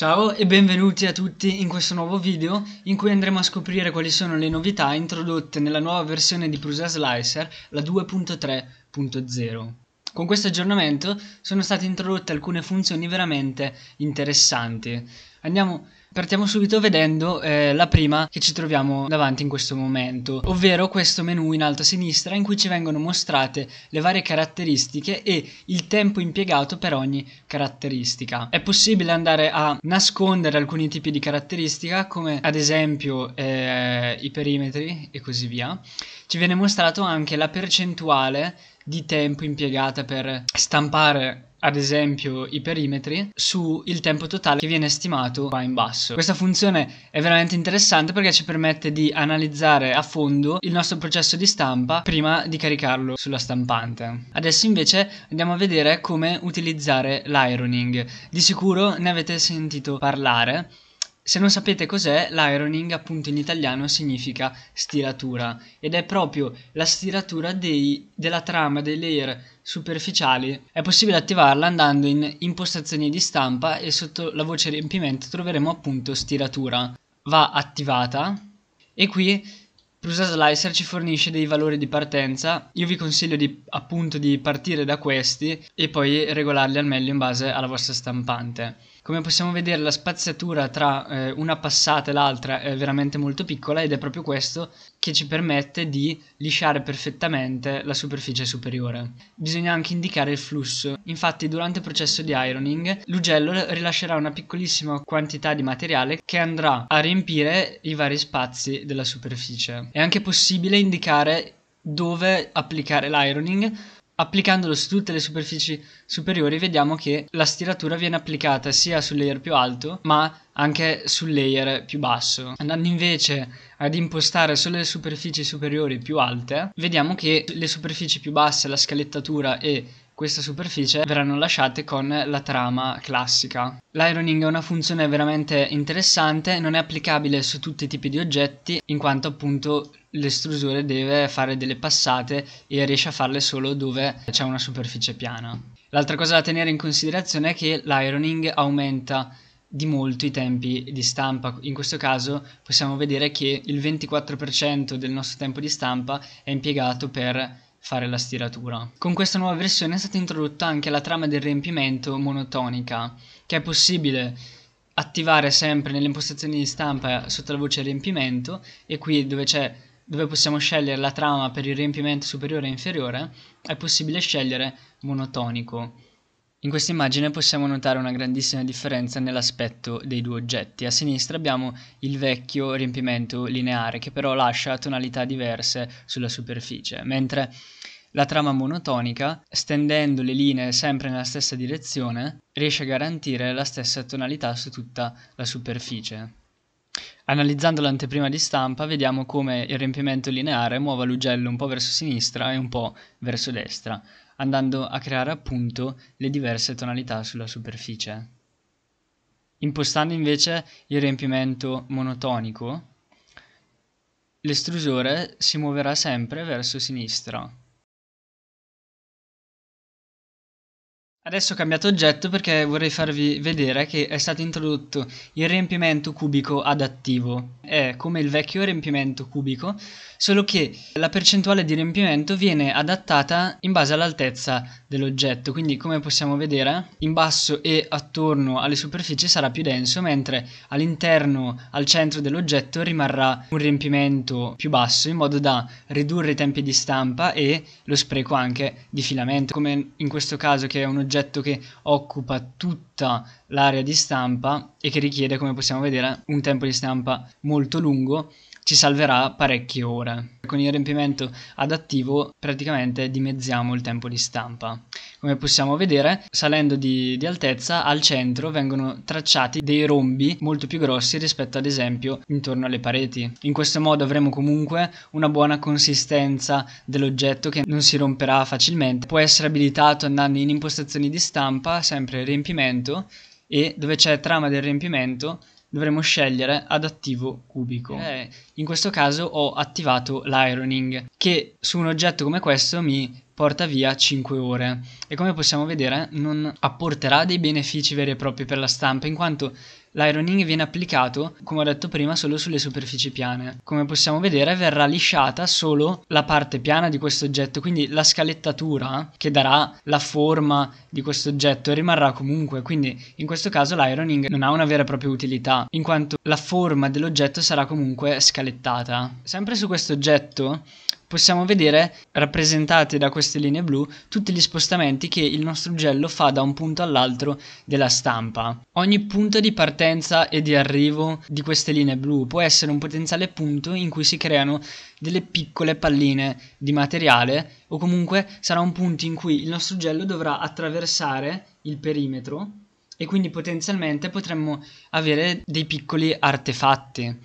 Ciao e benvenuti a tutti in questo nuovo video in cui andremo a scoprire quali sono le novità introdotte nella nuova versione di Prusa Slicer, la 2.3.0. Con questo aggiornamento sono state introdotte alcune funzioni veramente interessanti. Andiamo Partiamo subito vedendo eh, la prima che ci troviamo davanti in questo momento, ovvero questo menu in alto a sinistra in cui ci vengono mostrate le varie caratteristiche e il tempo impiegato per ogni caratteristica. È possibile andare a nascondere alcuni tipi di caratteristica come ad esempio eh, i perimetri e così via. Ci viene mostrato anche la percentuale di tempo impiegata per stampare ad esempio i perimetri, sul tempo totale che viene stimato qua in basso. Questa funzione è veramente interessante perché ci permette di analizzare a fondo il nostro processo di stampa prima di caricarlo sulla stampante. Adesso invece andiamo a vedere come utilizzare l'ironing. Di sicuro ne avete sentito parlare se non sapete cos'è, l'ironing appunto in italiano significa stiratura ed è proprio la stiratura dei, della trama dei layer superficiali. È possibile attivarla andando in impostazioni di stampa e sotto la voce riempimento troveremo appunto stiratura. Va attivata e qui Prusa Slicer ci fornisce dei valori di partenza, io vi consiglio di, appunto di partire da questi e poi regolarli al meglio in base alla vostra stampante. Come possiamo vedere la spaziatura tra eh, una passata e l'altra è veramente molto piccola ed è proprio questo che ci permette di lisciare perfettamente la superficie superiore. Bisogna anche indicare il flusso, infatti durante il processo di ironing l'ugello rilascerà una piccolissima quantità di materiale che andrà a riempire i vari spazi della superficie. È anche possibile indicare dove applicare l'ironing applicandolo su tutte le superfici superiori vediamo che la stiratura viene applicata sia sul layer più alto ma anche sul layer più basso. Andando invece ad impostare solo le superfici superiori più alte, vediamo che le superfici più basse, la scalettatura e questa superficie verranno lasciate con la trama classica. L'ironing è una funzione veramente interessante, non è applicabile su tutti i tipi di oggetti in quanto appunto l'estrusore deve fare delle passate e riesce a farle solo dove c'è una superficie piana. L'altra cosa da tenere in considerazione è che l'ironing aumenta di molto i tempi di stampa. In questo caso possiamo vedere che il 24% del nostro tempo di stampa è impiegato per fare la stiratura. Con questa nuova versione è stata introdotta anche la trama del riempimento monotonica, che è possibile attivare sempre nelle impostazioni di stampa sotto la voce riempimento e qui dove c'è dove possiamo scegliere la trama per il riempimento superiore e inferiore, è possibile scegliere monotonico. In questa immagine possiamo notare una grandissima differenza nell'aspetto dei due oggetti. A sinistra abbiamo il vecchio riempimento lineare che però lascia tonalità diverse sulla superficie, mentre la trama monotonica, stendendo le linee sempre nella stessa direzione, riesce a garantire la stessa tonalità su tutta la superficie. Analizzando l'anteprima di stampa vediamo come il riempimento lineare muova l'ugello un po' verso sinistra e un po' verso destra andando a creare appunto le diverse tonalità sulla superficie. Impostando invece il riempimento monotonico, l'estrusore si muoverà sempre verso sinistra, Adesso ho cambiato oggetto perché vorrei farvi vedere che è stato introdotto il riempimento cubico adattivo. È come il vecchio riempimento cubico, solo che la percentuale di riempimento viene adattata in base all'altezza dell'oggetto, quindi come possiamo vedere in basso e attorno alle superfici sarà più denso, mentre all'interno, al centro dell'oggetto rimarrà un riempimento più basso in modo da ridurre i tempi di stampa e lo spreco anche di filamento, come in questo caso che è un oggetto progetto che occupa tutta l'area di stampa e che richiede, come possiamo vedere, un tempo di stampa molto lungo ci salverà parecchie ore. Con il riempimento adattivo praticamente dimezziamo il tempo di stampa. Come possiamo vedere, salendo di, di, altezza, al centro vengono tracciati dei rombi molto più grossi rispetto ad esempio intorno alle pareti. In questo modo avremo comunque una buona consistenza dell'oggetto che non si romperà facilmente. Può essere abilitato andando in impostazioni di stampa, sempre riempimento, e dove c'è trama del riempimento dovremo scegliere adattivo cubico. Eh, in questo caso ho attivato l'ironing che su un oggetto come questo mi porta via 5 ore e come possiamo vedere non apporterà dei benefici veri e propri per la stampa in quanto L'ironing viene applicato, come ho detto prima, solo sulle superfici piane. Come possiamo vedere verrà lisciata solo la parte piana di questo oggetto, quindi la scalettatura che darà la forma di questo oggetto rimarrà comunque, quindi in questo caso l'ironing non ha una vera e propria utilità, in quanto la forma dell'oggetto sarà comunque scalettata. Sempre su questo oggetto possiamo vedere rappresentati da queste linee blu tutti gli spostamenti che il nostro ugello fa da un punto all'altro della stampa. Ogni punto di partenza e di arrivo di queste linee blu può essere un potenziale punto in cui si creano delle piccole palline di materiale o comunque sarà un punto in cui il nostro ugello dovrà attraversare il perimetro e quindi potenzialmente potremmo avere dei piccoli artefatti.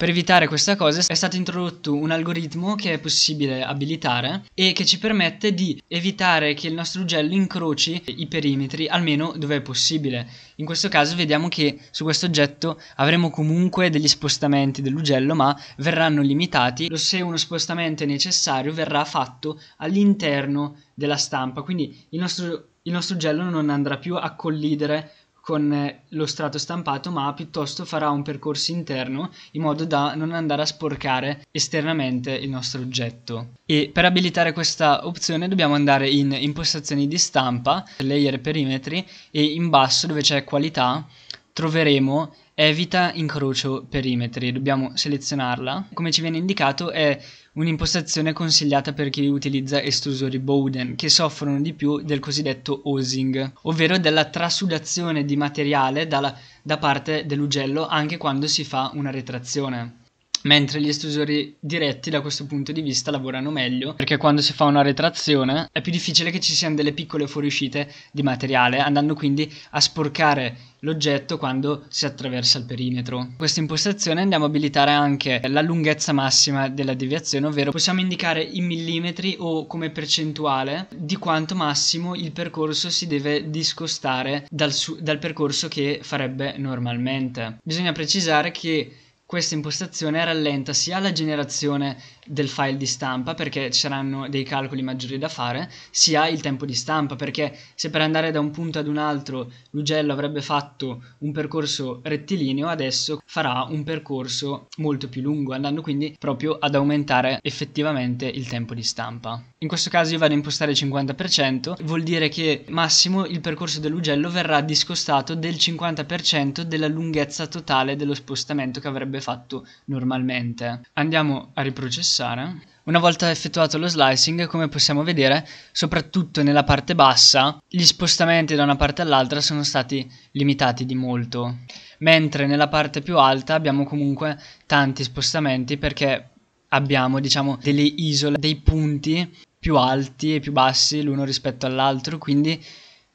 Per evitare questa cosa è stato introdotto un algoritmo che è possibile abilitare e che ci permette di evitare che il nostro ugello incroci i perimetri, almeno dove è possibile. In questo caso vediamo che su questo oggetto avremo comunque degli spostamenti dell'ugello, ma verranno limitati se uno spostamento è necessario verrà fatto all'interno della stampa, quindi il nostro, il nostro ugello non andrà più a collidere con eh, lo strato stampato ma piuttosto farà un percorso interno in modo da non andare a sporcare esternamente il nostro oggetto e per abilitare questa opzione dobbiamo andare in impostazioni di stampa layer perimetri e in basso dove c'è qualità troveremo evita incrocio perimetri, dobbiamo selezionarla. Come ci viene indicato è un'impostazione consigliata per chi utilizza estrusori Bowden che soffrono di più del cosiddetto osing, ovvero della trasudazione di materiale dalla, da parte dell'ugello anche quando si fa una retrazione mentre gli estrusori diretti da questo punto di vista lavorano meglio perché quando si fa una retrazione è più difficile che ci siano delle piccole fuoriuscite di materiale andando quindi a sporcare l'oggetto quando si attraversa il perimetro. In questa impostazione andiamo a abilitare anche la lunghezza massima della deviazione, ovvero possiamo indicare in millimetri o come percentuale di quanto massimo il percorso si deve discostare dal, dal percorso che farebbe normalmente. Bisogna precisare che questa impostazione rallenta sia la generazione del file di stampa perché ci saranno dei calcoli maggiori da fare, sia il tempo di stampa perché se per andare da un punto ad un altro Lugello avrebbe fatto un percorso rettilineo, adesso farà un percorso molto più lungo, andando quindi proprio ad aumentare effettivamente il tempo di stampa. In questo caso io vado a impostare il 50%, vuol dire che massimo il percorso dell'ugello verrà discostato del 50% della lunghezza totale dello spostamento che avrebbe fatto normalmente. Andiamo a riprocessare passare. Una volta effettuato lo slicing, come possiamo vedere, soprattutto nella parte bassa, gli spostamenti da una parte all'altra sono stati limitati di molto, mentre nella parte più alta abbiamo comunque tanti spostamenti perché abbiamo, diciamo, delle isole, dei punti più alti e più bassi l'uno rispetto all'altro, quindi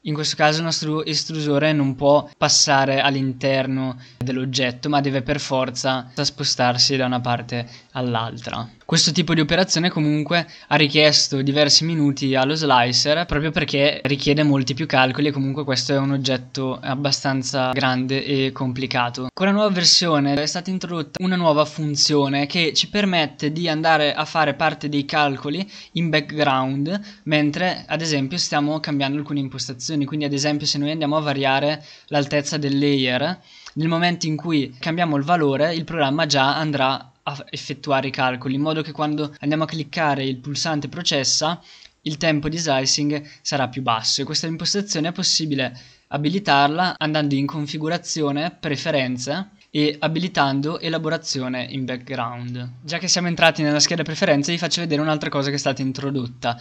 in questo caso il nostro estrusore non può passare all'interno dell'oggetto, ma deve per forza spostarsi da una parte all'altra. Questo tipo di operazione comunque ha richiesto diversi minuti allo slicer proprio perché richiede molti più calcoli e comunque questo è un oggetto abbastanza grande e complicato. Con la nuova versione è stata introdotta una nuova funzione che ci permette di andare a fare parte dei calcoli in background mentre ad esempio stiamo cambiando alcune impostazioni posizioni, quindi ad esempio se noi andiamo a variare l'altezza del layer, nel momento in cui cambiamo il valore il programma già andrà a effettuare i calcoli, in modo che quando andiamo a cliccare il pulsante processa il tempo di slicing sarà più basso e questa impostazione è possibile abilitarla andando in configurazione, preferenze e abilitando elaborazione in background. Già che siamo entrati nella scheda preferenze vi faccio vedere un'altra cosa che è stata introdotta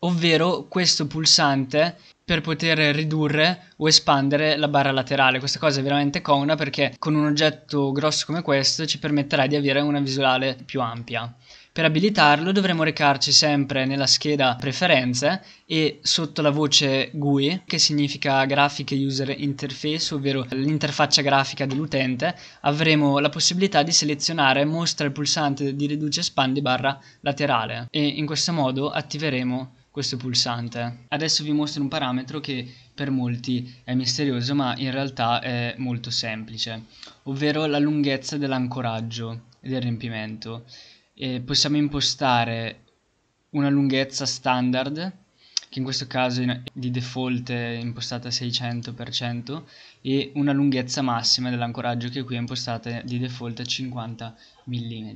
ovvero questo pulsante per poter ridurre o espandere la barra laterale. Questa cosa è veramente comoda perché con un oggetto grosso come questo ci permetterà di avere una visuale più ampia. Per abilitarlo dovremo recarci sempre nella scheda preferenze e sotto la voce GUI, che significa Graphic User Interface, ovvero l'interfaccia grafica dell'utente, avremo la possibilità di selezionare mostra il pulsante di riduce espandi barra laterale e in questo modo attiveremo questo pulsante. Adesso vi mostro un parametro che per molti è misterioso ma in realtà è molto semplice, ovvero la lunghezza dell'ancoraggio e del riempimento. E possiamo impostare una lunghezza standard che in questo caso di default è impostata a 600% e una lunghezza massima dell'ancoraggio che qui è impostata di default a 50 mm.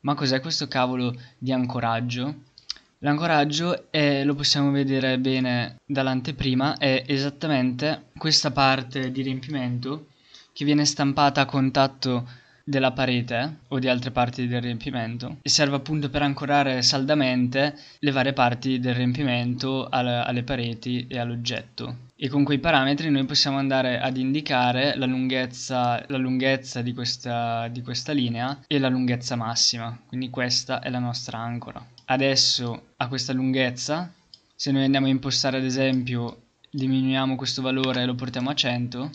Ma cos'è questo cavolo di ancoraggio? L'ancoraggio è, eh, lo possiamo vedere bene dall'anteprima, è esattamente questa parte di riempimento che viene stampata a contatto della parete eh, o di altre parti del riempimento e serve appunto per ancorare saldamente le varie parti del riempimento alle, alle pareti e all'oggetto e con quei parametri noi possiamo andare ad indicare la lunghezza, la lunghezza di, questa, di questa linea e la lunghezza massima quindi questa è la nostra ancora adesso a questa lunghezza, se noi andiamo a impostare ad esempio, diminuiamo questo valore e lo portiamo a 100,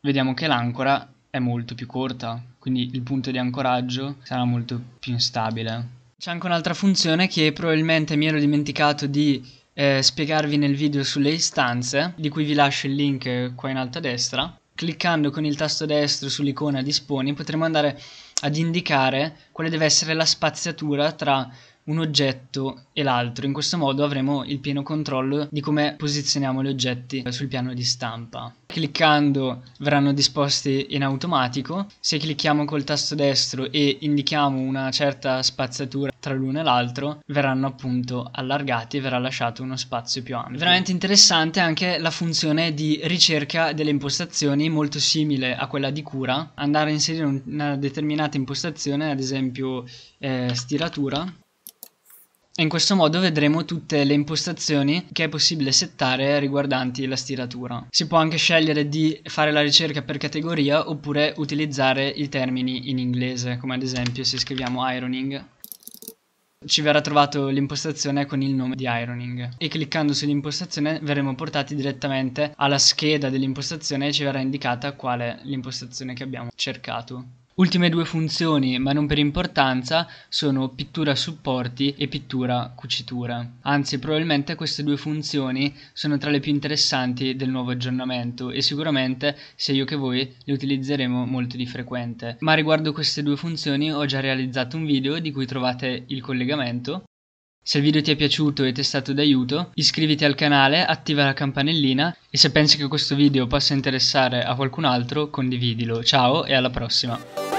vediamo che l'ancora è molto più corta, quindi il punto di ancoraggio sarà molto più instabile. C'è anche un'altra funzione che probabilmente mi ero dimenticato di eh, spiegarvi nel video sulle istanze, di cui vi lascio il link qua in alto a destra. Cliccando con il tasto destro sull'icona disponi potremo andare ad indicare quale deve essere la spaziatura tra un oggetto e l'altro. In questo modo avremo il pieno controllo di come posizioniamo gli oggetti sul piano di stampa. Cliccando verranno disposti in automatico. Se clicchiamo col tasto destro e indichiamo una certa spazzatura tra l'uno e l'altro, verranno appunto allargati e verrà lasciato uno spazio più ampio. Veramente interessante anche la funzione di ricerca delle impostazioni, molto simile a quella di cura. Andare a inserire una determinata impostazione, ad esempio eh, stiratura, e in questo modo vedremo tutte le impostazioni che è possibile settare riguardanti la stiratura. Si può anche scegliere di fare la ricerca per categoria oppure utilizzare i termini in inglese, come ad esempio se scriviamo ironing ci verrà trovato l'impostazione con il nome di Ironing e cliccando sull'impostazione verremo portati direttamente alla scheda dell'impostazione e ci verrà indicata quale l'impostazione che abbiamo cercato. Ultime due funzioni, ma non per importanza, sono pittura supporti e pittura cucitura. Anzi, probabilmente queste due funzioni sono tra le più interessanti del nuovo aggiornamento e sicuramente sia io che voi le utilizzeremo molto di frequente. Ma riguardo queste due funzioni ho già realizzato un video di cui trovate il collegamento se il video ti è piaciuto e ti è stato d'aiuto, iscriviti al canale, attiva la campanellina e se pensi che questo video possa interessare a qualcun altro, condividilo. Ciao e alla prossima!